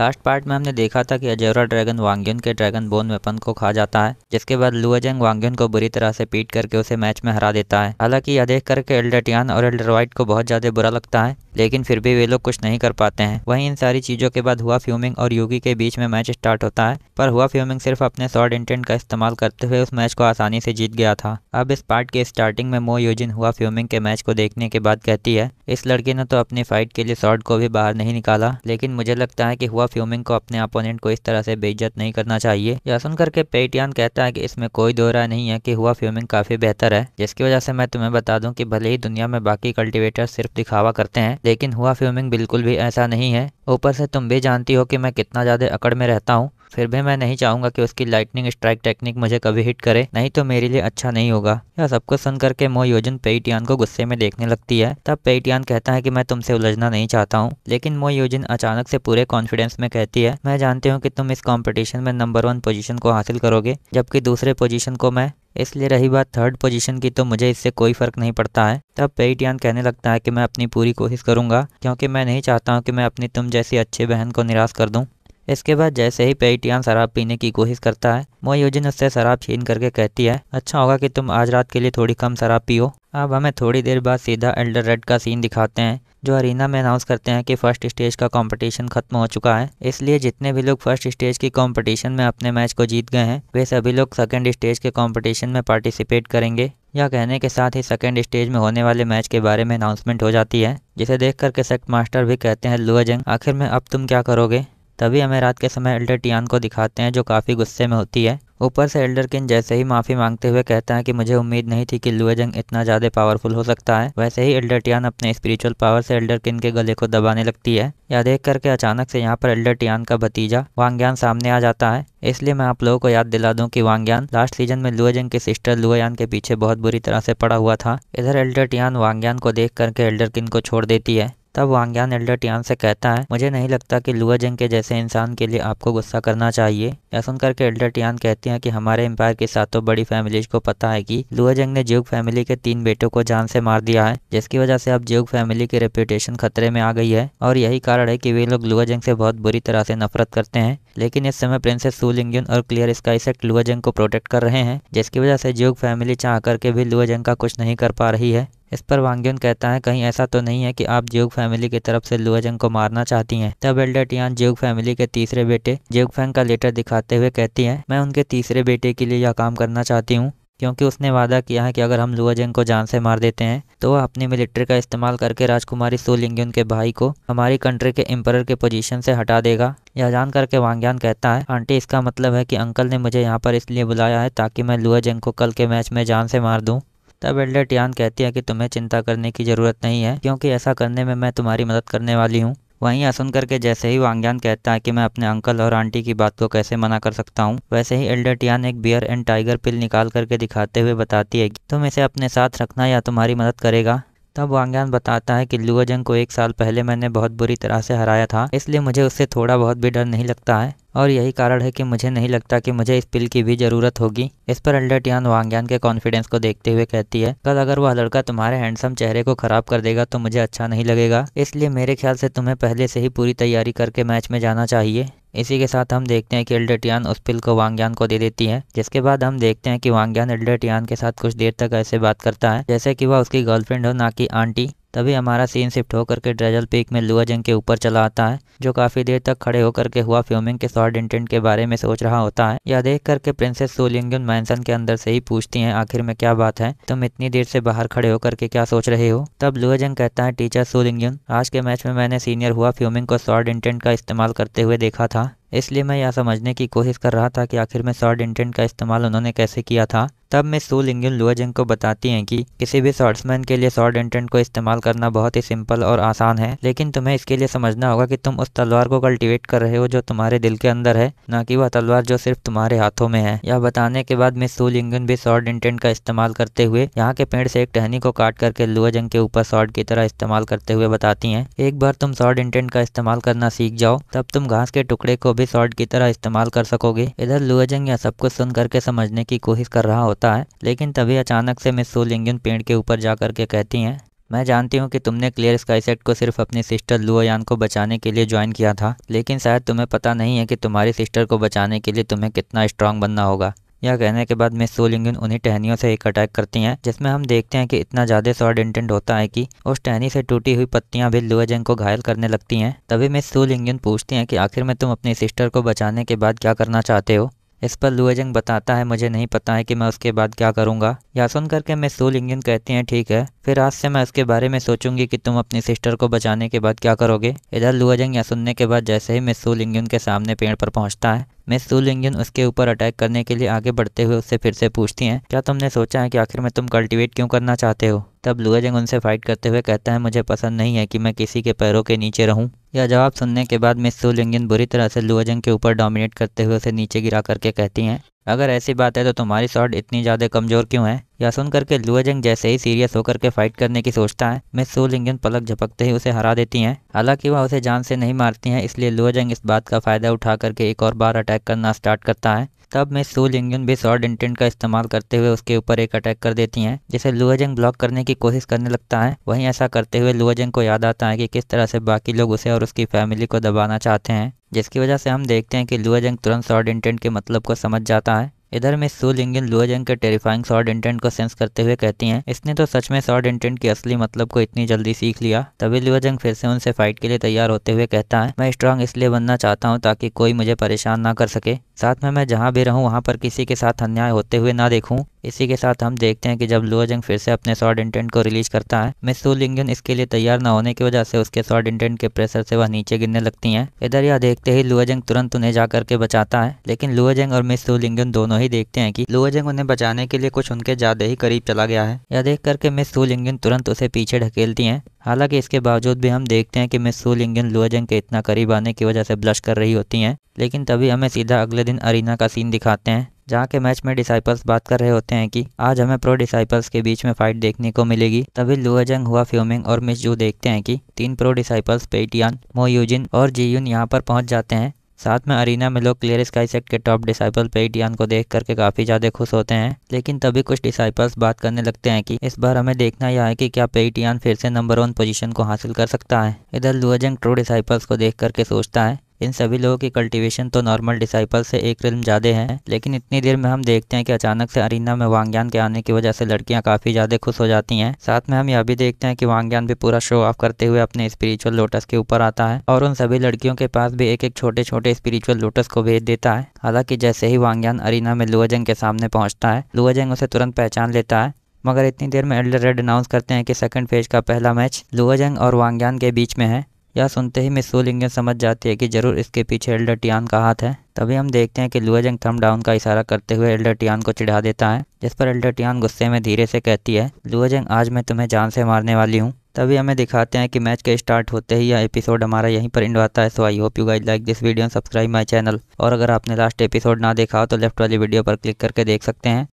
Last part में हमने देखा था कि अजेरा ड्रैगन वांग्यून के ड्रैगन बोन वेपन को खा जाता है जिसके बाद लुअजेंग वांग्यून को बुरी तरह से पीट करके उसे मैच में हरा देता है हालांकि यह देख करके एल्डरटियान और एल्डरवाइट को बहुत ज्यादा बुरा लगता है लेकिन फिर भी वे लोग कुछ नहीं कर पाते हैं वहीं इन सारी चीज़ों के बाद हुआ फ्यूमिंग और यूगी के बीच में मैच स्टार्ट होता है पर हुआ फ्यूमिंग सिर्फ अपने शॉर्ट इंटेंट का इस्तेमाल करते हुए उस मैच को आसानी से जीत गया था अब इस पार्ट के स्टार्टिंग में मो योजिन हुआ फ्यूमिंग के मैच को देखने के बाद कहती है इस लड़के ने तो अपनी फाइट के लिए शॉर्ट को भी बाहर नहीं निकाला लेकिन मुझे लगता है कि हुआ ऑफ ह्यूमिंग को अपने अपोनेंट को इस तरह से बेइज्जत नहीं करना चाहिए यह सुनकर के पेटियान कहता है कि इसमें कोई दो राय नहीं है कि हुआ फ्यूमिंग काफी बेहतर है जिसकी वजह से मैं तुम्हें बता दूं कि भले ही दुनिया में बाकी कल्टीवेटर सिर्फ दिखावा करते हैं लेकिन हुआ फ्यूमिंग बिल्कुल भी ऐसा नहीं है ऊपर से तुम भी जानती हो कि मैं कितना ज़्यादा अकड़ में रहता हूँ फिर भी मैं नहीं चाहूंगा कि उसकी लाइटनिंग स्ट्राइक टेक्निक मुझे कभी हिट करे नहीं तो मेरे लिए अच्छा नहीं होगा यह सब कुछ सुन करके योजन पेटियान को गुस्से में देखने लगती है तब पेटियान कहता है कि मैं तुमसे उलझना नहीं चाहता हूँ लेकिन मोह योजन अचानक से पूरे कॉन्फिडेंस में कहती है मैं जानती हूँ की तुम इस कॉम्पिटिशन में नंबर वन पोजिशन को हासिल करोगे जबकि दूसरे पोजिशन को मैं इसलिए रही बात थर्ड पोजीशन की तो मुझे इससे कोई फ़र्क नहीं पड़ता है तब पेटियान कहने लगता है कि मैं अपनी पूरी कोशिश करूंगा क्योंकि मैं नहीं चाहता हूं कि मैं अपनी तुम जैसी अच्छी बहन को निराश कर दूं इसके बाद जैसे ही पेटियान शराब पीने की कोशिश करता है मोयोजिन उससे शराब छीन करके कहती है अच्छा होगा कि तुम आज रात के लिए थोड़ी कम शराब पियो अब हमें थोड़ी देर बाद सीधा एल्डर रेड का सीन दिखाते हैं जो अरीना में अनाउंस करते हैं कि फर्स्ट स्टेज का कंपटीशन खत्म हो चुका है इसलिए जितने भी लोग फर्स्ट स्टेज की कंपटीशन में अपने मैच को जीत गए हैं वे सभी लोग सेकंड स्टेज के कंपटीशन में पार्टिसिपेट करेंगे या कहने के साथ ही सेकंड स्टेज में होने वाले मैच के बारे में अनाउंसमेंट हो जाती है जिसे देख करके सेक्ट मास्टर भी कहते हैं लुआ जंग आखिर में अब तुम क्या करोगे तभी हमें रात के समय एल्डर टियान को दिखाते हैं जो काफ़ी गुस्से में होती है ऊपर से एल्डर किन जैसे ही माफ़ी मांगते हुए कहता है कि मुझे उम्मीद नहीं थी कि लुएजंग इतना ज़्यादा पावरफुल हो सकता है वैसे ही एल्डर टियान अपने स्पिरिचुअल पावर से एल्डर किन के गले को दबाने लगती है या देख करके अचानक से यहाँ पर एल्डर टियान का भतीजा वांग्यान सामने आ जाता है इसलिए मैं आप लोगों को याद दिला दूं कि वांग्यान लास्ट सीजन में लुएजंग के सिस्टर लुएयान के पीछे बहुत बुरी तरह से पड़ा हुआ था इधर एल्डर टियान वांग्यान को देख करके एल्डर किन को छोड़ देती है तब वांग्यान एल्डर टियान से कहता है मुझे नहीं लगता कि लुआ जंग के जैसे इंसान के लिए आपको गुस्सा करना चाहिए यह सुनकर के एल्डर टियान कहती हैं कि हमारे एम्पायर की सातों बड़ी फैमिलीज को पता है कि लुआ जंग ने ज्यूग फैमिली के तीन बेटों को जान से मार दिया है जिसकी वजह से अब ज्यूग फैमिली की रेपुटेशन खतरे में आ गई है और यही कारण है की वे लोग लुआ जंग से बहुत बुरी तरह से नफरत करते हैं लेकिन इस समय प्रिंसेस सूलिंगयुन और क्लियर स्काई सेक्ट लुआ जंग को प्रोटेक्ट कर रहे हैं जिसकी वजह से ज्यूग फैमिली चाह करके भी लुआ जंग का कुछ नहीं कर पा रही है इस पर वांग्यून कहता है कहीं ऐसा तो नहीं है कि आप ज्योग फैमिली की तरफ से लुआजंग को मारना चाहती हैं तब एल्डर टियान ज्योग फैमिली के तीसरे बेटे ज्योग फैंग का लेटर दिखाते हुए कहती है मैं उनके तीसरे बेटे के लिए यह काम करना चाहती हूँ क्योंकि उसने वादा किया है कि अगर हम लुआजेंग को जान से मार देते हैं तो वह अपनी मिलिट्री का इस्तेमाल करके राजकुमारी सोलिंग्यन के भाई को हमारी कंट्री के एम्पर के पोजीशन से हटा देगा यह जान करके वांग्यान कहता है आंटी इसका मतलब है कि अंकल ने मुझे यहाँ पर इसलिए बुलाया है ताकि मैं लुआजेंग को कल के मैच में जान से मार दूँ तब एल्डर टियान कहती है कि तुम्हें चिंता करने की ज़रूरत नहीं है क्योंकि ऐसा करने में मैं तुम्हारी मदद करने वाली हूँ वहीं आसन करके जैसे ही वांग्यान कहता है कि मैं अपने अंकल और आंटी की बात को कैसे मना कर सकता हूँ वैसे ही एल्डर टियान एक बियर एंड टाइगर पिल निकाल करके दिखाते हुए बताती है कि तुम इसे अपने साथ रखना या तुम्हारी मदद करेगा तब वांग्यान बताता है कि लुआ जंग को एक साल पहले मैंने बहुत बुरी तरह से हराया था इसलिए मुझे उससे थोड़ा बहुत भी डर नहीं लगता है और यही कारण है कि मुझे नहीं लगता कि मुझे इस पिल की भी जरूरत होगी इस पर टियान वांग्यान के कॉन्फिडेंस को देखते हुए कहती है कल अगर वह लड़का तुम्हारे हैंडसम चेहरे को खराब कर देगा तो मुझे अच्छा नहीं लगेगा इसलिए मेरे ख्याल से तुम्हें पहले से ही पूरी तैयारी करके मैच में जाना चाहिए इसी के साथ हम देखते हैं कि एल्डेटियान उस पिल को वांग्यान को दे देती है जिसके बाद हम देखते हैं कि वांग्यान एल्डेटियान के साथ कुछ देर तक ऐसे बात करता है जैसे कि वह उसकी गर्लफ्रेंड हो ना कि आंटी तभी हमारा सीन शिफ्ट होकर के ड्रेजल पीक में लुआ जंग के ऊपर चला आता है जो काफ़ी देर तक खड़े होकर के हुआ फ्यूमिंग के शॉर्ट इंटेंट के बारे में सोच रहा होता है यह देख करके प्रिंसेस सोलिंग मैंसन के अंदर से ही पूछती हैं आखिर में क्या बात है तुम इतनी देर से बाहर खड़े होकर के क्या सोच रहे हो तब लुआ जंग कहता है टीचर सोलिंगन आज के मैच में मैंने सीनियर हुआ फ्यूमिंग को शॉर्ट इंटेंट का इस्तेमाल करते हुए देखा था इसलिए मैं यह समझने की कोशिश कर रहा था कि आखिर में शॉर्ट इंटेंट का इस्तेमाल उन्होंने कैसे किया था तब मैं सू लिंगिन लुआजिंग को बताती हैं कि किसी भी शॉर्ट्समैन के लिए शॉर्ट इंटेंट को इस्तेमाल करना बहुत ही सिंपल और आसान है लेकिन तुम्हें इसके लिए समझना होगा कि तुम उस तलवार को कल्टीवेट कर रहे हो जो तुम्हारे दिल के अंदर है न कि वह तलवार जो सिर्फ तुम्हारे हाथों में है यह बताने के बाद मैं सू लिंगिन भी शॉर्ट इंटेंट का इस्तेमाल करते हुए यहाँ के पेड़ से एक टहनी को काट करके लुअजंग के ऊपर शॉर्ट की तरह इस्तेमाल करते हुए बताती है एक बार तुम शॉर्ट इंटेंट का इस्तेमाल करना सीख जाओ तब तुम घास के टुकड़े को भी शॉर्ट की तरह इस्तेमाल कर सकोगे इधर लुअजंग यह सब कुछ सुन करके समझने की कोशिश कर रहा होता है लेकिन तभी अचानक से मिस सोलिंगन पेड़ के ऊपर जा करके कहती हैं मैं जानती हूँ कि तुमने क्लियर स्काई सेट को सिर्फ अपनी सिस्टर लुअयान को बचाने के लिए ज्वाइन किया था लेकिन शायद तुम्हें पता नहीं है कि तुम्हारी सिस्टर को बचाने के लिए तुम्हें कितना स्ट्रांग बनना होगा यह कहने के बाद मिस सोलिंगन उन्हीं टहनियों से एक अटैक करती हैं जिसमें हम देखते हैं कि इतना ज़्यादा स्वाड इंटेंट होता है कि उस टहनी से टूटी हुई पत्तियां भी लुएजेंग को घायल करने लगती हैं तभी मिस सोलिंगन पूछती हैं कि आखिर में तुम अपनी सिस्टर को बचाने के बाद क्या करना चाहते हो इस पर लुएजंग बताता है मुझे नहीं पता है कि मैं उसके बाद क्या करूँगा या सुन करके मिस सोलिंगन कहती हैं ठीक है फिर आज से मैं उसके बारे में सोचूंगी कि तुम अपनी सिस्टर को बचाने के बाद क्या करोगे इधर लुएजंग या सुनने के बाद जैसे ही मिस सोलिंगन के सामने पेड़ पर पहुँचता है मिस सू उसके ऊपर अटैक करने के लिए आगे बढ़ते हुए उससे फिर से पूछती हैं क्या तुमने सोचा है कि आखिर में तुम कल्टीवेट क्यों करना चाहते हो तब लुआजिंग उनसे फाइट करते हुए कहता है मुझे पसंद नहीं है कि मैं किसी के पैरों के नीचे रहूं। यह जवाब सुनने के बाद मिस सू बुरी तरह से लुआजिंग के ऊपर डोमिनेट करते हुए उसे नीचे गिरा करके कहती हैं अगर ऐसी बात है तो तुम्हारी शॉट इतनी ज़्यादा कमज़ोर क्यों है या सुन करके लुअजंग जैसे ही सीरियस होकर के फाइट करने की सोचता है मिस सोलिंगन पलक झपकते ही उसे हरा देती हैं हालांकि वह उसे जान से नहीं मारती हैं इसलिए लुअजंग इस बात का फ़ायदा उठा करके एक और बार अटैक करना स्टार्ट करता है तब मैं सू इंजन बेस और इंटेंट का इस्तेमाल करते हुए उसके ऊपर एक अटैक कर देती हैं जिसे लुअजंग ब्लॉक करने की कोशिश करने लगता है वहीं ऐसा करते हुए लुअजंग को याद आता है कि किस तरह से बाकी लोग उसे और उसकी फैमिली को दबाना चाहते हैं जिसकी वजह से हम देखते हैं कि लुअजंग तुरंत शॉर्ट इंटेंट के मतलब को समझ जाता है इधर मिस सू लिंगिन लुअजंग के टेरिफाइंग शॉर्ट इंटेंट को सेंस करते हुए कहती हैं इसने तो सच में शॉर्ट इंटेंट की असली मतलब को इतनी जल्दी सीख लिया तभी लुअजंग फिर से उनसे फाइट के लिए तैयार होते हुए कहता है मैं स्ट्रांग इसलिए बनना चाहता हूँ ताकि कोई मुझे परेशान ना कर सके साथ में मैं जहाँ भी रहूँ वहाँ पर किसी के साथ अन्याय होते हुए ना देखूँ इसी के साथ हम देखते हैं कि जब लुअजंग फिर से अपने शॉर्ट इंटेंट को रिलीज करता है मिस लिंगन इसके लिए तैयार न होने की वजह से उसके शॉर्ट इंटेंट के प्रेशर से वह नीचे गिरने लगती हैं इधर यह देखते ही लुअजंग तुरंत उन्हें जा करके बचाता है लेकिन लुअजंग और मिस लिंगन दोनों ही देखते हैं की लुअजंग जंग उन्हें बचाने के लिए कुछ उनके ज्यादा ही करीब चला गया है यह देख करके मिस लिंगन तुरंत उसे पीछे ढकेलती है हालांकि इसके बावजूद भी हम देखते हैं कि मिस लिंगन लुअजंग के इतना करीब आने की वजह से ब्लश कर रही होती हैं लेकिन तभी हमें सीधा अगले दिन अरीना का सीन दिखाते हैं जहाँ के मैच में डिसाइपल्स बात कर रहे होते हैं कि आज हमें प्रो डिसाइपल्स के बीच में फाइट देखने को मिलेगी तभी लुआजंग हुआ फ्यूमिंग और मिस जू देखते हैं कि तीन प्रो डिसाइपल्स पेटियान मोयूजिन और यून यहाँ पर पहुँच जाते हैं साथ में अरीना में लोग क्लियर स्काई सेट के टॉप डिसाइपल पेटियान को देख करके काफ़ी ज़्यादा खुश होते हैं लेकिन तभी कुछ डिसाइपल्स बात करने लगते हैं कि इस बार हमें देखना यह है कि क्या पेटियान फिर से नंबर वन पोजीशन को हासिल कर सकता है इधर लुआजंग ट्रू डिसाइपल्स को देख करके सोचता है इन सभी लोगों की कल्टीवेशन तो नॉर्मल डिसाइपल से एक रिल्म ज़्यादा है लेकिन इतनी देर में हम देखते हैं कि अचानक से अरीना में वांग्यान के आने की वजह से लड़कियाँ काफ़ी ज़्यादा खुश हो जाती हैं साथ में हम यह भी देखते हैं कि वांग्यान भी पूरा शो ऑफ करते हुए अपने स्पिरिचुअल लोटस के ऊपर आता है और उन सभी लड़कियों के पास भी एक एक छोटे छोटे स्पिरिचुअल लोटस को भेज देता है हालांकि जैसे ही वांगयान अरीना में लुअजंग के सामने पहुंचता है लुअजंग उसे तुरंत पहचान लेता है मगर इतनी देर में एल्डर रेड अनाउंस करते हैं कि सेकंड फेज का पहला मैच लुअजंग और वांगयान के बीच में है यह सुनते ही मिस सोलिंगन समझ जाती है कि जरूर इसके पीछे एल्डर टियान का हाथ है तभी हम देखते हैं कि लुआजंग थम डाउन का इशारा करते हुए एल्डर टियान को चिढ़ा देता है जिस पर एल्डर टियान गुस्से में धीरे से कहती है लुआजंग आज मैं तुम्हें जान से मारने वाली हूँ तभी हमें दिखाते हैं कि मैच के स्टार्ट होते ही यह एपिसोड हमारा यहीं पर इंड होता है so I hope you guys like this video subscribe my channel और अगर आपने लास्ट एपिसोड ना देखा हो तो लेफ्ट वाली वीडियो पर क्लिक करके देख सकते हैं